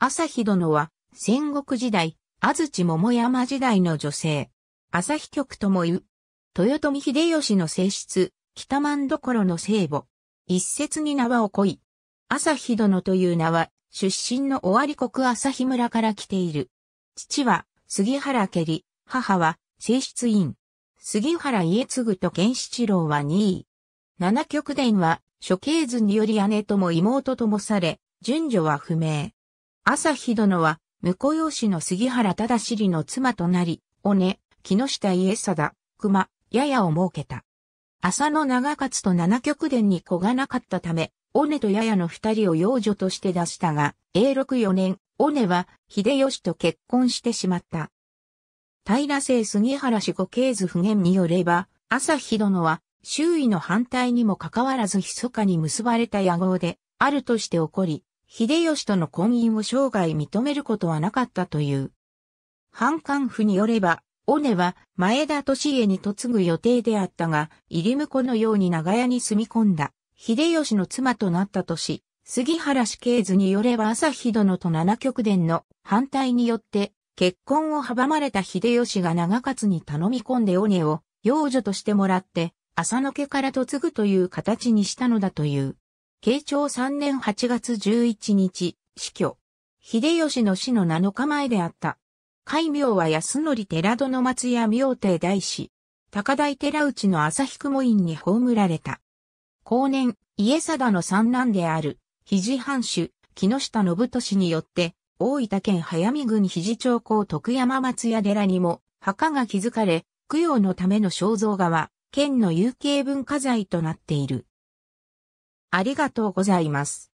朝日殿は、戦国時代、安土桃山時代の女性。朝日局とも言う。豊臣秀吉の正室、北万所の聖母。一説に名は起こい。朝日殿という名は、出身の終わり国朝日村から来ている。父は、杉原家り、母は、正室院。杉原家継と源七郎は2位。七極殿は、処刑図により姉とも妹ともされ、順序は不明。朝日殿は、婿養子の杉原忠尻の妻となり、尾根、木下家貞、熊、ややを設けた。朝の長勝と七極殿に子がなかったため、尾根とややの二人を養女として出したが、永禄四年、尾根は秀吉と結婚してしまった。平成杉原氏五経図不言によれば、朝日殿は周囲の反対にもかかわらず密かに結ばれた野望で、あるとして起こり、秀吉との婚姻を生涯認めることはなかったという。反官府によれば、尾根は前田利家に嫁ぐ予定であったが、入り婿のように長屋に住み込んだ、秀吉の妻となったとし、杉原氏系図によれば朝日殿と七極殿の反対によって、結婚を阻まれた秀吉が長勝に頼み込んで尾根を養女としてもらって、浅野家から嫁ぐという形にしたのだという。慶長3年8月11日、死去。秀吉の死の7日前であった。海名は安則寺殿松屋明帝大師、高台寺内の旭雲院に葬られた。後年、家貞の三男である、肘藩主、木下信俊によって、大分県早見郡肘町高徳山松屋寺にも、墓が築かれ、供養のための肖像画は、県の有形文化財となっている。ありがとうございます。